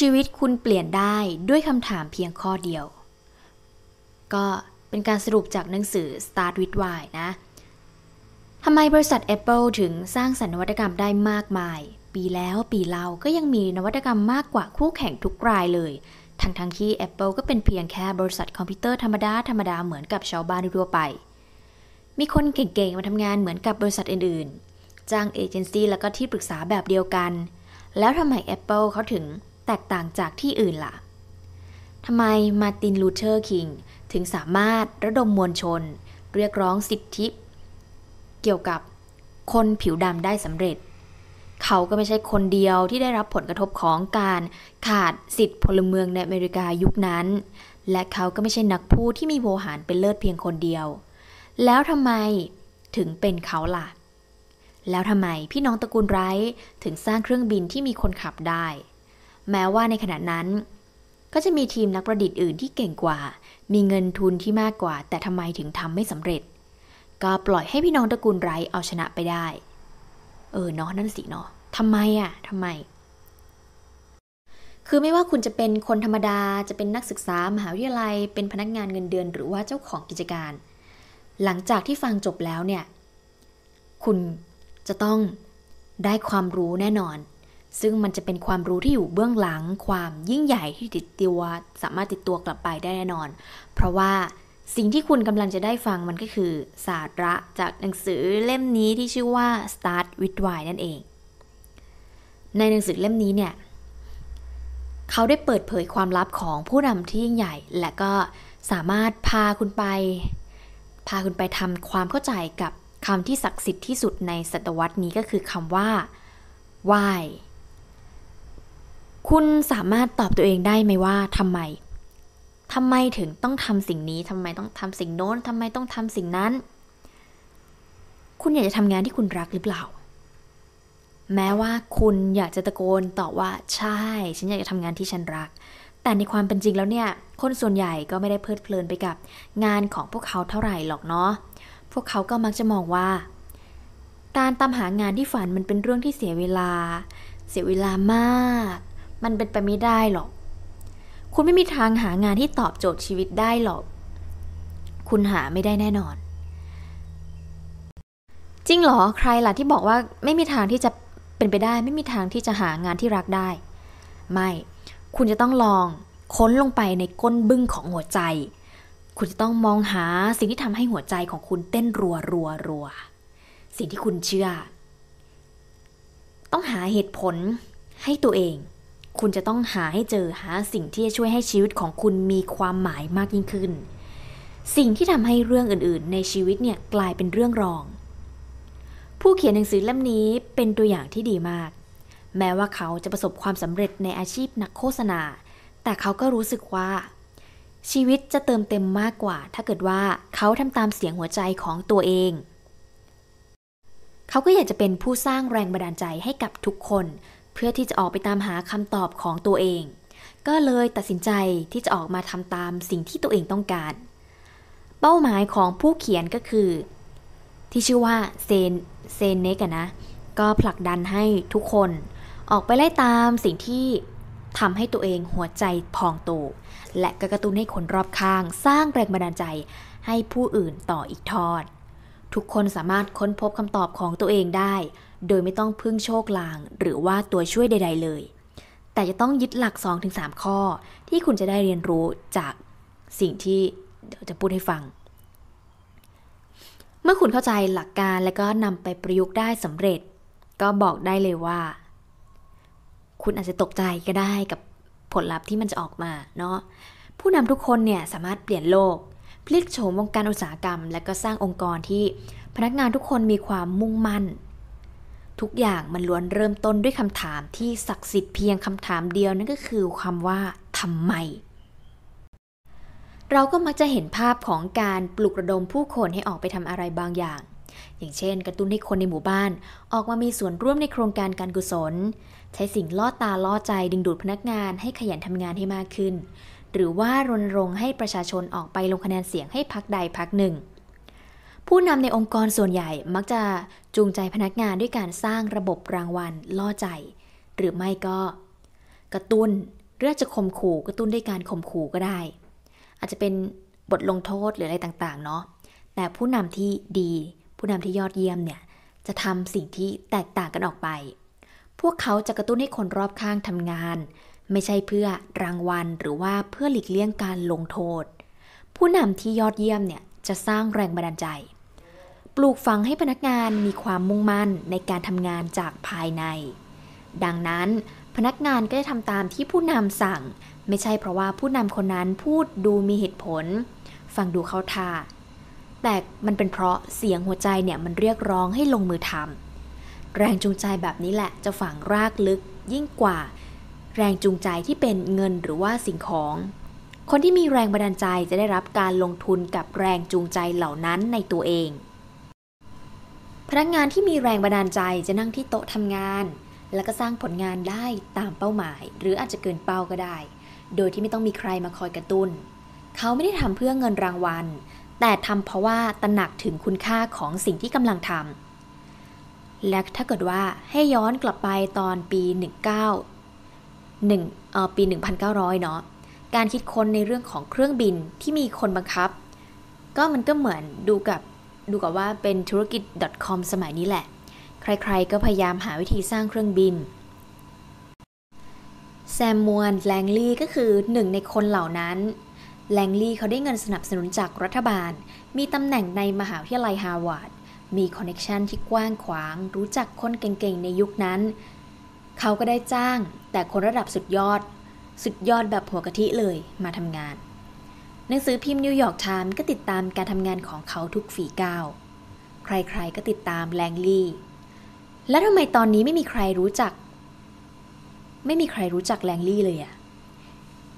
ชีวิตคุณเปลี่ยนได้ด้วยคำถามเพียงข้อเดียว ก็เป็นการสรุปจากหนังสือ Start with Why นะ ทำไมบริษัท Apple ถึงสร้างสรรค์นวัตกรรมได้มากมาย ปีแล้วปีเล่าก็ยังมีนวัตกรรมมากกว่าคู่แข่งทุกรายเลย ทั้งทังที่ Apple ก็เป็นเพียงแค่บริษัทคอมพิวเตอร์ธรรมดา ธรรมดาเหมือนกับชาวบ้านทั่วไป มีคนเก่งๆ มาทำงานเหมือนกับบริษัทอื่น ๆ จ้างเอเจนซี่แล้วก็ที่ปรึกษาแบบเดียวกัน แล้วทำไม Apple เขาถึงแตกต่างจากที่อื่นละ่ะทำไมมาตินลูเทอร์คิง ถึงสามารถระดมมวลชน เรียกร้องสิทธิ เกี่ยวกับคนผิวดำได้สำเร็จ เขาก็ไม่ใช่คนเดียวที่ได้รับผลกระทบของการขาดสิทธิพลเมืองในอเมริกายุคนั้น และเขาก็ไม่ใช่นักพูดที่มีโวหารเป็นเลิศเพียงคนเดียว แล้วทำไมถึงเป็นเขาล่ะ แล้วทำไมพี่น้องตระกูลไร้ถึงสร้างเครื่องบินที่มีคนขับได้แม้ว่าในขณะนั้น ก็จะมีทีมนักประดิษฐ์อื่นที่เก่งกว่า มีเงินทุนที่มากกว่า แต่ทำไมถึงทำไม่สำเร็จ ก็ปล่อยให้พี่น้องตระกูลไรเอาชนะไปได้ เออเนาะนั่นสิเนาะทำไมอะทำไม คือไม่ว่าคุณจะเป็นคนธรรมดาจะเป็นนักศึกษามหาวิทยาลัยเป็นพนักงานเงินเดือนหรือว่าเจ้าของกิจการ หลังจากที่ฟังจบแล้วเนี่ยคุณจะต้องได้ความรู้แน่นอนซึ่งมันจะเป็นความรู้ที่อยู่เบื้องหลังความยิ่งใหญ่ที่ติดตัวสามารถติดตัวกลับไปได้แน่นอน เพราะว่าสิ่งที่คุณกำลังจะได้ฟังมันก็คือสาระจากหนังสือเล่มนี้ที่ชื่อว่า Start with Why นั่นเอง ในหนังสือเล่มนี้เนี่ยเขาได้เปิดเผยความลับของผู้นำที่ยิ่งใหญ่ และก็สามารถพาคุณไป พาคุณไปทำความเข้าใจกับคำที่ศักดิ์สิทธิ์ที่สุดในศตวรรษนี้ก็คือคำว่า why คุณสามารถตอบตัวเองได้ไหมว่า ทำไม ทำไมถึงต้องทำสิ่งนี้ ทำไมต้องทำสิ่งโน้น ทำไมต้องทำสิ่งนั้น คุณอยากจะทำงานที่คุณรักหรือเปล่า แม้ว่าคุณอยากจะตะโกนตอบว่าใช่ ฉันอยากจะทำงานที่ฉันรัก แต่ในความเป็นจริงแล้วเนี่ย คนส่วนใหญ่ก็ไม่ได้เพลิดเพลินไปกับงานของพวกเขาเท่าไหร่หรอกเนาะ พวกเขาก็มักจะมองว่า การตามหางานที่ฝันมันเป็นเรื่องที่เสียเวลา เสียเวลามากมันเป็นไปไม่ได้หรอก คุณไม่มีทางหางานที่ตอบโจทย์ชีวิตได้หรอก คุณหาไม่ได้แน่นอน จริงเหรอ ใครล่ะที่บอกว่าไม่มีทางที่จะเป็นไปได้ ไม่มีทางที่จะหางานที่รักได้ ไม่ คุณจะต้องลองค้นลงไปในก้นบึ้งของหัวใจ คุณจะต้องมองหาสิ่งที่ทำให้หัวใจของคุณเต้นรัวรัวรัว สิ่งที่คุณเชื่อ ต้องหาเหตุผลให้ตัวเองคุณจะต้องหาให้เจอหาสิ่งที่จะช่วยให้ชีวิตของคุณมีความหมายมากยิ่งขึ้น สิ่งที่ทำให้เรื่องอื่น ๆ ในชีวิตเนี่ยกลายเป็นเรื่องรอง ผู้เขียนหนังสือเล่มนี้เป็นตัวอย่างที่ดีมาก แม้ว่าเขาจะประสบความสำเร็จในอาชีพนักโฆษณา แต่เขาก็รู้สึกว่า ชีวิตจะเติมเต็มมากกว่า ถ้าเกิดว่าเขาทำตามเสียงหัวใจของตัวเอง เขาก็อยากจะเป็นผู้สร้างแรงบันดาลใจให้กับทุกคนเพื่อที่จะออกไปตามหาคำตอบของตัวเอง ก็เลยตัดสินใจที่จะออกมาทำตามสิ่งที่ตัวเองต้องการ เป้าหมายของผู้เขียนก็คือ ที่ชื่อว่าเซนเซนเนกนะ ก็ผลักดันให้ทุกคนออกไปไล่ตามสิ่งที่ทำให้ตัวเองหัวใจพองโต และกระตุ้นให้คนรอบข้าง สร้างแรงบันดาลใจให้ผู้อื่นต่ออีกทอด ทุกคนสามารถค้นพบคำตอบของตัวเองได้โดยไม่ต้องพึ่งโชคลางหรือว่าตัวช่วยใดๆเลย แต่จะต้องยึดหลัก2-3 ข้อ ที่คุณจะได้เรียนรู้จากสิ่งที่เดี๋ยวจะพูดให้ฟัง เมื่อคุณเข้าใจหลักการและก็นำไปประยุกต์ได้สำเร็จ ก็บอกได้เลยว่า คุณอาจจะตกใจก็ได้กับผลลัพธ์ที่มันจะออกมาเนาะ ผู้นำทุกคนเนี่ยสามารถเปลี่ยนโลก พลิกโฉมวงการอุตสาหกรรม และก็สร้างองค์กรที่พนักงานทุกคนมีความมุ่งมั่นทุกอย่างมันล้วนเริ่มต้นด้วยคำถามที่ศักดิ์สิทธิ์เพียงคำถามเดียวนั่นก็คือคำว่าทำไม เราก็มักจะเห็นภาพของการปลุกระดมผู้คนให้ออกไปทำอะไรบางอย่าง อย่างเช่นกระตุ้นให้คนในหมู่บ้านออกมามีส่วนร่วมในโครงการการกุศล ใช้สิ่งล่อตาล่อใจดึงดูดพนักงานให้ขยันทำงานให้มากขึ้น หรือว่ารณรงค์ให้ประชาชนออกไปลงคะแนนเสียงให้พักใดพักหนึ่งผู้นำในองค์กรส่วนใหญ่มักจะจูงใจพนักงานด้วยการสร้างระบบรางวัลล่อใจ หรือไม่ก็กระตุน้นเรื่องจะข่มขู่กระตุ้นด้วยการข่มขู่ก็ได้ อาจจะเป็นบทลงโทษหรืออะไรต่างๆเนาะแต่ผู้นำที่ดี ผู้นำที่ยอดเยี่ยมเนี่ย จะทำสิ่งที่แตกต่างกันออกไป พวกเขาจะกระตุ้นให้คนรอบข้างทำงาน ไม่ใช่เพื่อรางวัลหรือว่าเพื่อหลีกเลี่ยงการลงโทษ ผู้นำที่ยอดเยี่ยมเนี่ยจะสร้างแรงบันดาลใจปลูกฝังให้พนักงานมีความมุ่งมั่นในการทำงานจากภายใน ดังนั้น พนักงานก็จะทำตามที่ผู้นำสั่ง ไม่ใช่เพราะว่าผู้นำคนนั้นพูดดูมีเหตุผล ฟังดูเข้าท่า แต่มันเป็นเพราะเสียงหัวใจเนี่ยมันเรียกร้องให้ลงมือทำ แรงจูงใจแบบนี้แหละจะฝังรากลึกยิ่งกว่า แรงจูงใจที่เป็นเงินหรือว่าสิ่งของ คนที่มีแรงบันดาลใจจะได้รับการลงทุนกับแรงจูงใจเหล่านั้นในตัวเองนักงานที่มีแรงบันดาลใจจะนั่งที่โต๊ะทำงาน แล้วก็สร้างผลงานได้ตามเป้าหมายหรืออาจจะเกินเป้าก็ได้ โดยที่ไม่ต้องมีใครมาคอยกระตุน้น เขาไม่ได้ทำเพื่อเงินรางวัลแต่ทำเพราะว่าตระหนักถึงคุณค่าของสิ่งที่กำลังทำและถ้าเกิดว่าให้ย้อนกลับไปตอนปี 19 1เอ่อปี 1900เนาะการคิดค้นในเรื่องของเครื่องบินที่มีคนบังคับ ก็มันก็เหมือนดูกับดูกับว่าเป็นธุรกิจ .com สมัยนี้แหละ ใครๆก็พยายามหาวิธีสร้างเครื่องบิน แซมมวนแลงลี่ก็คือหนึ่งในคนเหล่านั้น แลงลี่เขาได้เงินสนับสนุนจากรัฐบาล มีตำแหน่งในมหาวิทยาลัยฮาร์วาร์ด มีคอนเน็ชันที่กว้างขวาง รู้จักคนเก่งๆ ในยุคนั้น เขาก็ได้จ้างแต่คนระดับสุดยอด สุดยอดแบบหัวกะทิเลยมาทำงานหนังสือพิมพ์นิวยอร์กไทม์ก็ติดตามการทำงานของเขาทุกฝีก้าว ใครๆก็ติดตามแลงลี่ แล้วทำไมตอนนี้ไม่มีใครรู้จัก ไม่มีใครรู้จักแลงลี่เลยอะ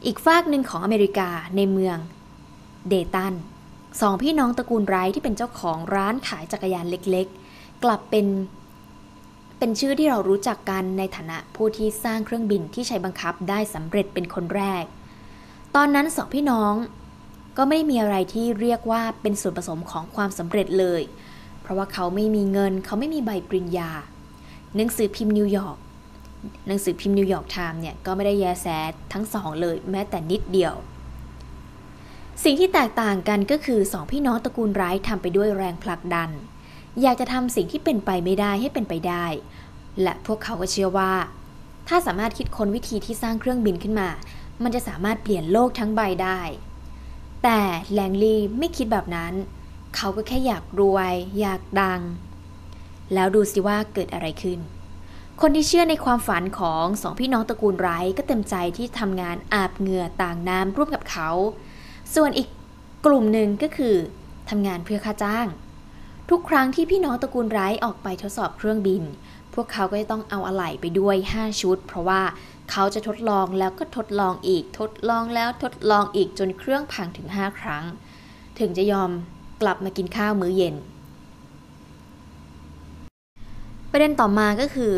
อีกฝากหนึ่งของอเมริกาในเมืองเดตันสองพี่น้องตระกูลไร้ที่เป็นเจ้าของร้านขายจักรยานเล็กๆ กลับเป็น เป็นชื่อที่เรารู้จักกันในฐานะผู้ที่สร้างเครื่องบินที่ใช้บังคับได้สำเร็จเป็นคนแรก ตอนนั้นสองพี่น้องก็ไม่มีอะไรที่เรียกว่าเป็นส่วนผสมของความสำเร็จเลย เพราะว่าเขาไม่มีเงินเขาไม่มีใบปริญญาหนังสือพิมพ์นิวยอร์กหนังสือพิมพ์นิวยอร์กไทม์เนี่ย ก็ไม่ได้แยแสทั้งสองเลยแม้แต่นิดเดียว สิ่งที่แตกต่างกันก็คือสองพี่น้องตระกูลร้ายทำไปด้วยแรงผลักดัน อยากจะทำสิ่งที่เป็นไปไม่ได้ให้เป็นไปได้ และพวกเขาก็เชื่อว่า ถ้าสามารถคิดค้นวิธีที่สร้างเครื่องบินขึ้นมา มันจะสามารถเปลี่ยนโลกทั้งใบได้แต่แลงลี่ไม่คิดแบบนั้น เขาก็แค่อยากรวยอยากดัง แล้วดูสิว่าเกิดอะไรขึ้น คนที่เชื่อในความฝันของสองพี่น้องตระกูลไร้ก็เต็มใจที่ทำงานอาบเหงื่อต่างน้ำร่วมกับเขา ส่วนอีกกลุ่มหนึ่งก็คือทำงานเพื่อค่าจ้าง ทุกครั้งที่พี่น้องตระกูลไร้ออกไปทดสอบเครื่องบิน พวกเขาก็จะต้องเอาอะไหล่ไปด้วย 5 ชุดเพราะว่าเขาจะทดลองแล้วก็ทดลองอีก ทดลองแล้วทดลองอีกจนเครื่องพังถึง 5 ครั้ง ถึงจะยอมกลับมากินข้าวมื้อเย็น ประเด็นต่อมาก็คือ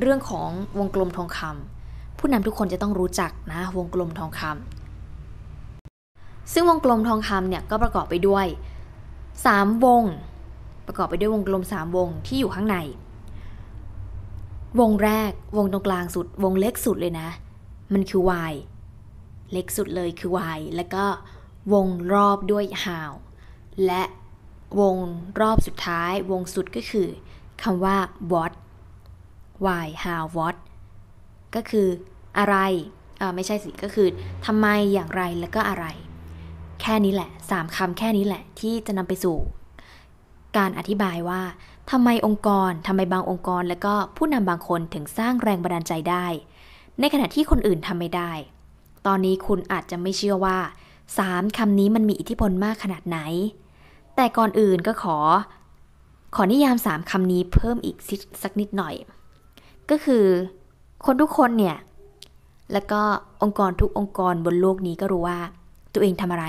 เรื่องของวงกลมทองคำผู้นำทุกคนจะต้องรู้จักนะวงกลมทองคำ ซึ่งวงกลมทองคำเนี่ยก็ประกอบไปด้วย 3 วง ประกอบไปด้วยวงกลม 3 วงที่อยู่ข้างในวงแรก วงตรงกลางสุดวงเล็กสุดเลยนะ มันคือ Y เล็กสุดเลยคือ Y แล้วก็วงรอบด้วย how และวงรอบสุดท้าย วงสุดก็คือคำว่า what why how what ก็คืออะไรไม่ใช่สิก็คือทำไมอย่างไรแล้วก็อะไร แค่นี้แหละสามคำแค่นี้แหละ ที่จะนำไปสู่การอธิบายว่าทำไมองค์กรทำไมบางองค์กรและก็ผู้นำบางคนถึงสร้างแรงบันดาลใจได้ ในขณะที่คนอื่นทำไม่ได้ ตอนนี้คุณอาจจะไม่เชื่อว่า 3 คำนี้มันมีอิทธิพลมากขนาดไหน แต่ก่อนอื่นก็ขอ ขอนิยาม 3คำนี้เพิ่มอีกสักนิดหน่อย ก็คือคนทุกคน เนี่ย แล้วก็องค์กรทุกองค์กรบนโลกนี้ก็รู้ว่าตัวเองทำอะไร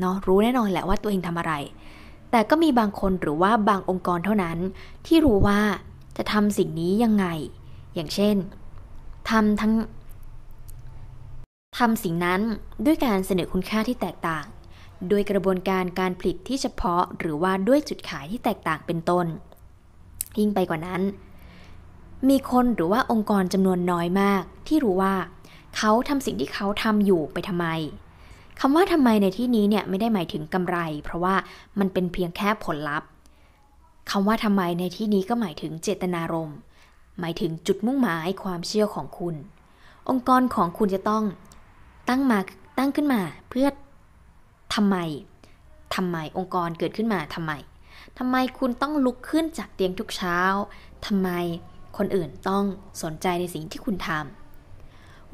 เนาะรู้แน่นอนแหละว่าตัวเองทำอะไรแต่ก็มีบางคนหรือว่าบางองค์กรเท่านั้น ที่รู้ว่า จะทำสิ่งนี้ยังไง อย่างเช่นทำทั้งทำสิ่งนั้นด้วยการเสนอคุณค่าที่แตกต่าง โดยกระบวนการการผลิตที่เฉพาะหรือว่าด้วยจุดขายที่แตกต่างเป็นต้น ยิ่งไปกว่านั้น มีคนหรือว่าองค์กรจำนวนน้อยมาก ที่รู้ว่าเขาทำสิ่งที่เขาทำอยู่ไปทำไมคำว่าทำไมในที่นี้เนี่ยไม่ได้หมายถึงกำไรเพราะว่ามันเป็นเพียงแค่ผลลัพธ์คำว่าทำไมในที่นี้ก็หมายถึงเจตนารมณ์หมายถึงจุดมุ่งหมายความเชื่อของคุณ องค์กรของคุณจะต้องตั้งมาตั้งขึ้นมาเพื่อทำไมทำไมองค์กรเกิดขึ้นมาทำไม ทำไมคุณต้องลุกขึ้นจากเตียงทุกเช้า ทำไมคนอื่นต้องสนใจในสิ่งที่คุณทำ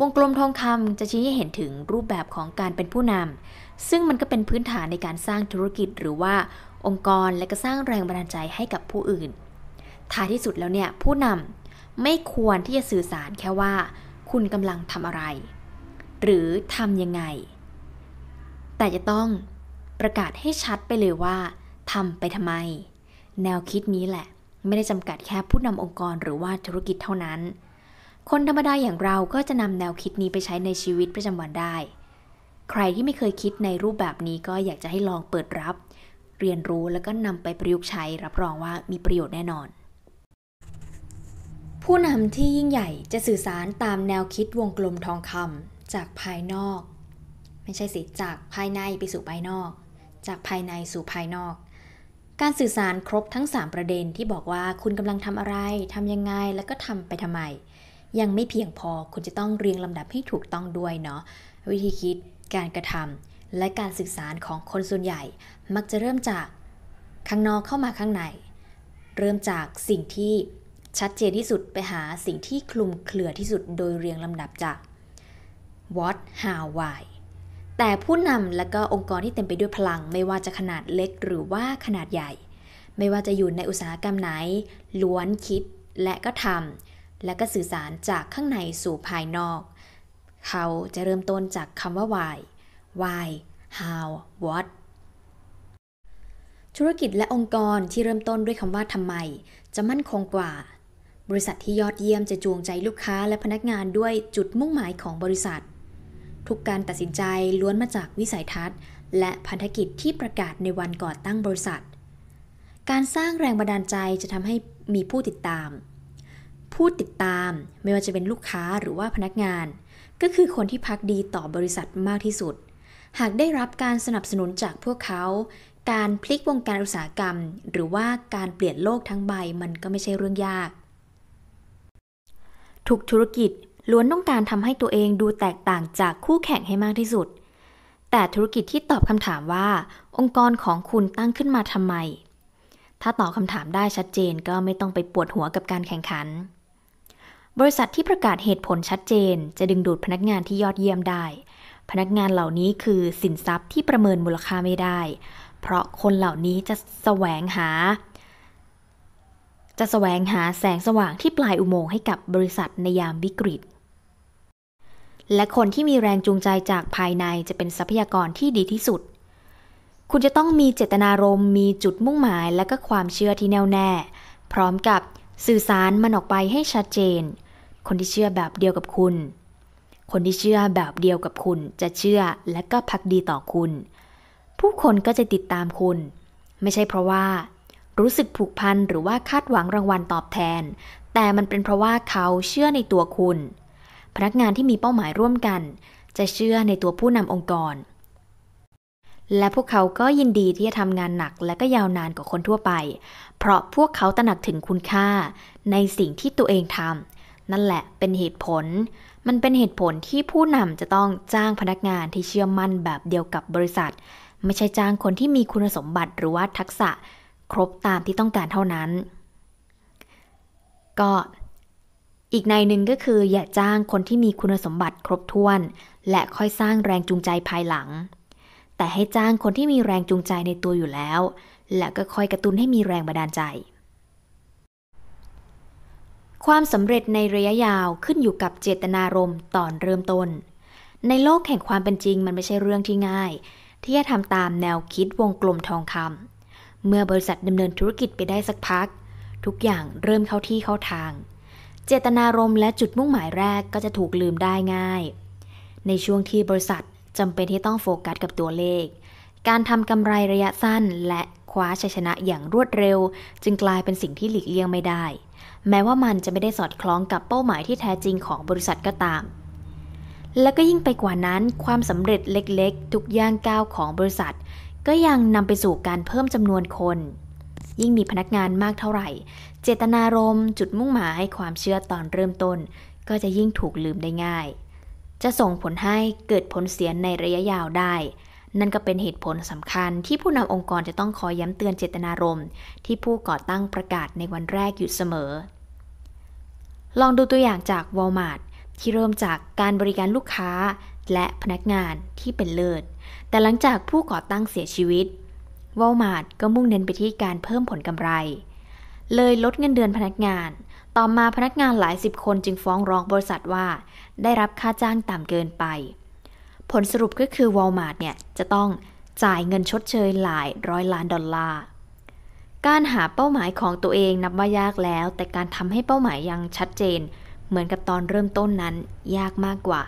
วงกลมทองคำจะชี้ให้เห็นถึงรูปแบบของการเป็นผู้นำซึ่งมันก็เป็นพื้นฐานในการสร้างธุรกิจหรือว่าองค์กรและก็สร้างแรงบันดาลใจให้กับผู้อื่นท้ายที่สุดแล้วเนี่ย ผู้นำไม่ควรที่จะสื่อสารแค่ว่า คุณกำลังทำอะไร หรือทำยังไง แต่จะต้องประกาศให้ชัดไปเลยว่าทำไปทำไม แนวคิดนี้แหละไม่ได้จำกัดแค่ผู้นำองค์กรหรือว่าธุรกิจเท่านั้นคนธรรมดาอย่างเราก็จะนำแนวคิดนี้ไปใช้ในชีวิตประจำวันได้ ใครที่ไม่เคยคิดในรูปแบบนี้ก็อยากจะให้ลองเปิดรับ เรียนรู้แล้วก็นำไปประยุกต์ใช้รับรองว่ามีประโยชน์แน่นอน ผู้นำที่ยิ่งใหญ่จะสื่อสารตามแนวคิดวงกลมทองคำจากภายนอก ไม่ใช่สิจากภายในไปสู่ภายนอก จากภายในสู่ภายนอก การสื่อสารครบทั้ง3ประเด็นที่บอกว่าคุณกำลังทำอะไรทำยังไงแล้วก็ทำไปทำไมยังไม่เพียงพอ คุณจะต้องเรียงลำดับให้ถูกต้องด้วยเนาะ วิธีคิดการกระทำ และการสื่อสารของคนส่วนใหญ่ มักจะเริ่มจาก ข้างนอกเข้ามาข้างใน เริ่มจากสิ่งที่ชัดเจนที่สุดไปหาสิ่งที่คลุมเครือที่สุด โดยเรียงลำดับจาก what how why แต่ผู้นำและก็องค์กรที่เต็มไปด้วยพลัง ไม่ว่าจะขนาดเล็กหรือว่าขนาดใหญ่ ไม่ว่าจะอยู่ในอุตสาหกรรมไหน ล้วนคิดและก็ทำและก็สื่อสารจากข้างในสู่ภายนอก เขาจะเริ่มต้นจากคำว่า why why how what ธุรกิจและองค์กรที่เริ่มต้นด้วยคำว่าทำไม จะมั่นคงกว่า บริษัทที่ยอดเยี่ยมจะจูงใจลูกค้าและพนักงานด้วยจุดมุ่งหมายของบริษัท ทุกการตัดสินใจล้วนมาจากวิสัยทัศน์ และพันธกิจที่ประกาศในวันก่อตั้งบริษัท การสร้างแรงบันดาลใจจะทำให้มีผู้ติดตามผู้ติดตามไม่ว่าจะเป็นลูกค้าหรือว่าพนักงาน ก็คือคนที่พักดีต่อบริษัทมากที่สุด หากได้รับการสนับสนุนจากพวกเขา การพลิกวงการอุตสาหกรรม หรือว่าการเปลี่ยนโลกทั้งใบมันก็ไม่ใช่เรื่องยากทุกธุรกิจล้วนต้องการทำให้ตัวเองดูแตกต่างจากคู่แข่งให้มากที่สุด แต่ธุรกิจที่ตอบคำถามว่าองค์กรของคุณตั้งขึ้นมาทำไม ถ้าตอบคำถามได้ชัดเจนก็ไม่ต้องไปปวดหัวกับการแข่งขันบริษัทที่ประกาศเหตุผลชัดเจน จะดึงดูดพนักงานที่ยอดเยี่ยมได้ พนักงานเหล่านี้คือสินทรัพย์ที่ประเมินมูลค่าไม่ได้ เพราะคนเหล่านี้จะแสวงหา จะแสวงหาแสงสว่างที่ปลายอุโมงค์ให้กับบริษัทในยามวิกฤต และคนที่มีแรงจูงใจจากภายในจะเป็นทรัพยากรที่ดีที่สุด คุณจะต้องมีเจตนารมณ์มีจุดมุ่งหมายและก็ความเชื่อที่แน่วแน่ พร้อมกับสื่อสารมันออกไปให้ชัดเจนคนที่เชื่อแบบเดียวกับคุณ คนที่เชื่อแบบเดียวกับคุณจะเชื่อและก็พักดีต่อคุณ ผู้คนก็จะติดตามคุณ ไม่ใช่เพราะว่า รู้สึกผูกพันหรือว่าคาดหวังรางวัลตอบแทน แต่มันเป็นเพราะว่าเขาเชื่อในตัวคุณ พนักงานที่มีเป้าหมายร่วมกัน จะเชื่อในตัวผู้นำองค์กร และพวกเขาก็ยินดีที่จะทำงานหนักและก็ยาวนานกว่าคนทั่วไป เพราะพวกเขาตระหนักถึงคุณค่าในสิ่งที่ตัวเองทำนั่นแหละเป็นเหตุผล มันเป็นเหตุผลที่ผู้นำจะต้องจ้างพนักงานที่เชื่อมั่นแบบเดียวกับบริษัท ไม่ใช่จ้างคนที่มีคุณสมบัติหรือว่าทักษะครบตามที่ต้องการเท่านั้น ก็อีกในหนึ่งก็คืออย่าจ้างคนที่มีคุณสมบัติครบถ้วน และค่อยสร้างแรงจูงใจภายหลัง แต่ให้จ้างคนที่มีแรงจูงใจในตัวอยู่แล้ว และก็ค่อยกระตุ้นให้มีแรงบันดาลใจความสำเร็จในระยะยาวขึ้นอยู่กับเจตนารมณ์ตอนเริ่มต้น ในโลกแห่งความเป็นจริงมันไม่ใช่เรื่องที่ง่าย ที่จะทำตามแนวคิดวงกลมทองคำเมื่อบริษัทดำเนินธุรกิจไปได้สักพัก ทุกอย่างเริ่มเข้าที่เข้าทาง เจตนารมณ์และจุดมุ่งหมายแรกก็จะถูกลืมได้ง่าย ในช่วงที่บริษัทจำเป็นที่ต้องโฟกัสกับตัวเลข การทำกำไรระยะสั้นและคว้าชัยชนะอย่างรวดเร็ว จึงกลายเป็นสิ่งที่หลีกเลี่ยงไม่ได้แม้ว่ามันจะไม่ได้สอดคล้องกับเป้าหมายที่แท้จริงของบริษัทก็ตาม และก็ยิ่งไปกว่านั้นความสำเร็จเล็กๆ ทุกย่างก้าวของบริษัท ก็ยังนำไปสู่การเพิ่มจำนวนคน ยิ่งมีพนักงานมากเท่าไหร่ เจตนารมณ์จุดมุ่งหมายความเชื่อตอนเริ่มต้น ก็จะยิ่งถูกลืมได้ง่าย จะส่งผลให้เกิดผลเสียในระยะยาวได้นั่นก็เป็นเหตุผลสำคัญที่ผู้นำองค์กรจะต้องคอยย้ำเตือนเจตนารมณ์ ที่ผู้ก่อตั้งประกาศในวันแรกอยู่เสมอ ลองดูตัวอย่างจาก Walmart ที่เริ่มจากการบริการลูกค้าและพนักงานที่เป็นเลิศ แต่หลังจากผู้ก่อตั้งเสียชีวิต Walmart ก็มุ่งเน้นไปที่การเพิ่มผลกำไร เลยลดเงินเดือนพนักงาน ต่อมาพนักงานหลายสิบคนจึงฟ้องร้องบริษัทว่า ได้รับค่าจ้างต่ำเกินไปผลสรุปก็คือ Walmart เนี่ย จะต้องจ่ายเงินชดเชยหลายร้อยล้านดอลลาร์ การหาเป้าหมายของตัวเองนับว่ายากแล้ว แต่การทำให้เป้าหมายยังชัดเจน เหมือนกับตอนเริ่มต้นนั้นยากมากกว่า